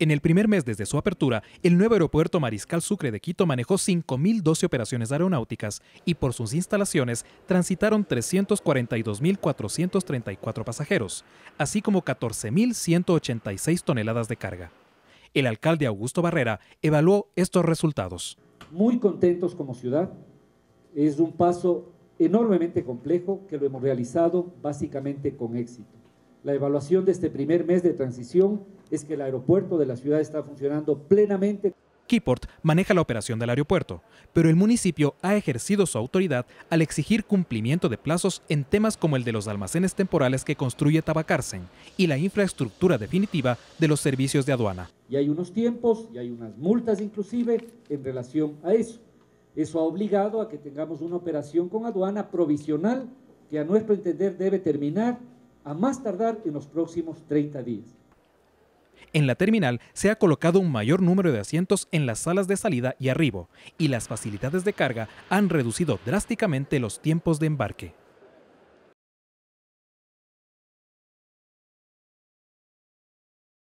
En el primer mes desde su apertura, el nuevo aeropuerto Mariscal Sucre de Quito manejó 5.012 operaciones aeronáuticas y por sus instalaciones transitaron 342.434 pasajeros, así como 14.186 toneladas de carga. El alcalde Augusto Barrera evaluó estos resultados. Muy contentos como ciudad. Es un paso enormemente complejo que lo hemos realizado básicamente con éxito. La evaluación de este primer mes de transición es que el aeropuerto de la ciudad está funcionando plenamente. Keyport maneja la operación del aeropuerto, pero el municipio ha ejercido su autoridad al exigir cumplimiento de plazos en temas como el de los almacenes temporales que construye Tabacarsen y la infraestructura definitiva de los servicios de aduana. Y hay unos tiempos y hay unas multas inclusive en relación a eso. Eso ha obligado a que tengamos una operación con aduana provisional que a nuestro entender debe terminar a más tardar en los próximos 30 días. En la terminal se ha colocado un mayor número de asientos en las salas de salida y arribo, y las facilidades de carga han reducido drásticamente los tiempos de embarque.